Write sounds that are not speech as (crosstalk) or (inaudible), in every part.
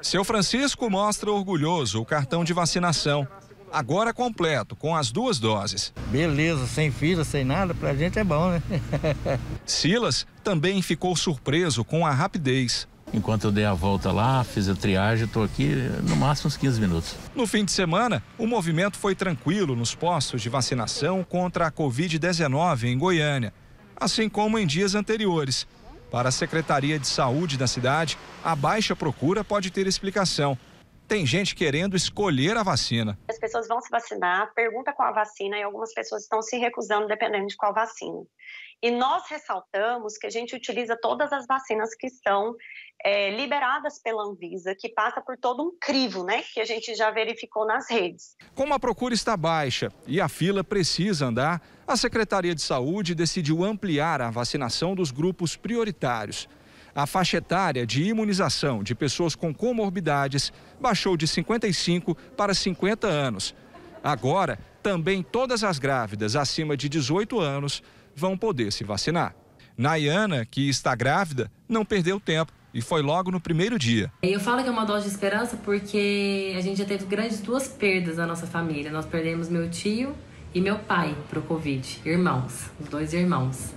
Seu Francisco mostra orgulhoso o cartão de vacinação, agora completo, com as duas doses. Beleza, sem fila, sem nada, pra gente é bom, né? (laughs) Silas também ficou surpreso com a rapidez. Enquanto eu dei a volta lá, fiz a triagem, estou aqui no máximo uns 15 minutos. No fim de semana, o movimento foi tranquilo nos postos de vacinação contra a Covid-19 em Goiânia, assim como em dias anteriores. Para a Secretaria de Saúde da cidade, a baixa procura pode ter explicação, tem gente querendo escolher a vacina. As pessoas vão se vacinar, pergunta qual a vacina e algumas pessoas estão se recusando dependendo de qual vacina. E nós ressaltamos que a gente utiliza todas as vacinas que estão é, liberadas pela Anvisa, que passa por todo um crivo, né? Que a gente já verificou nas redes. Como a procura está baixa e a fila precisa andar, a Secretaria de Saúde decidiu ampliar a vacinação dos grupos prioritários. A faixa etária de imunização de pessoas com comorbidades baixou de 55 para 50 anos. Agora, também todas as grávidas acima de 18 anos vão poder se vacinar. Nayana, que está grávida, não perdeu tempo e foi logo no primeiro dia. Eu falo que é uma dose de esperança porque a gente já teve grandes duas perdas na nossa família. Nós perdemos meu tio e meu pai para o Covid, irmãos, os dois irmãos.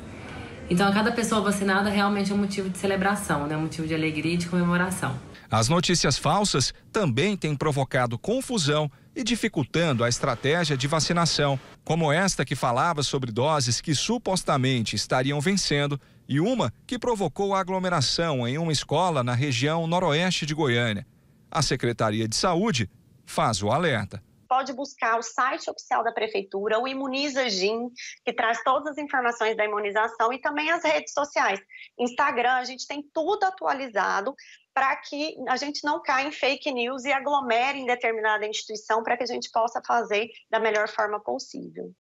Então, a cada pessoa vacinada realmente é um motivo de celebração, né? um motivo de alegria e de comemoração. As notícias falsas também têm provocado confusão e dificultando a estratégia de vacinação, como esta que falava sobre doses que supostamente estariam vencendo e uma que provocou aglomeração em uma escola na região noroeste de Goiânia. A Secretaria de Saúde faz o alerta pode buscar o site oficial da prefeitura, o Imuniza Gin, que traz todas as informações da imunização e também as redes sociais. Instagram, a gente tem tudo atualizado para que a gente não caia em fake news e aglomere em determinada instituição para que a gente possa fazer da melhor forma possível.